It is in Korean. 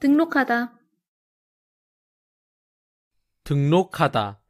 등록하다 등록하다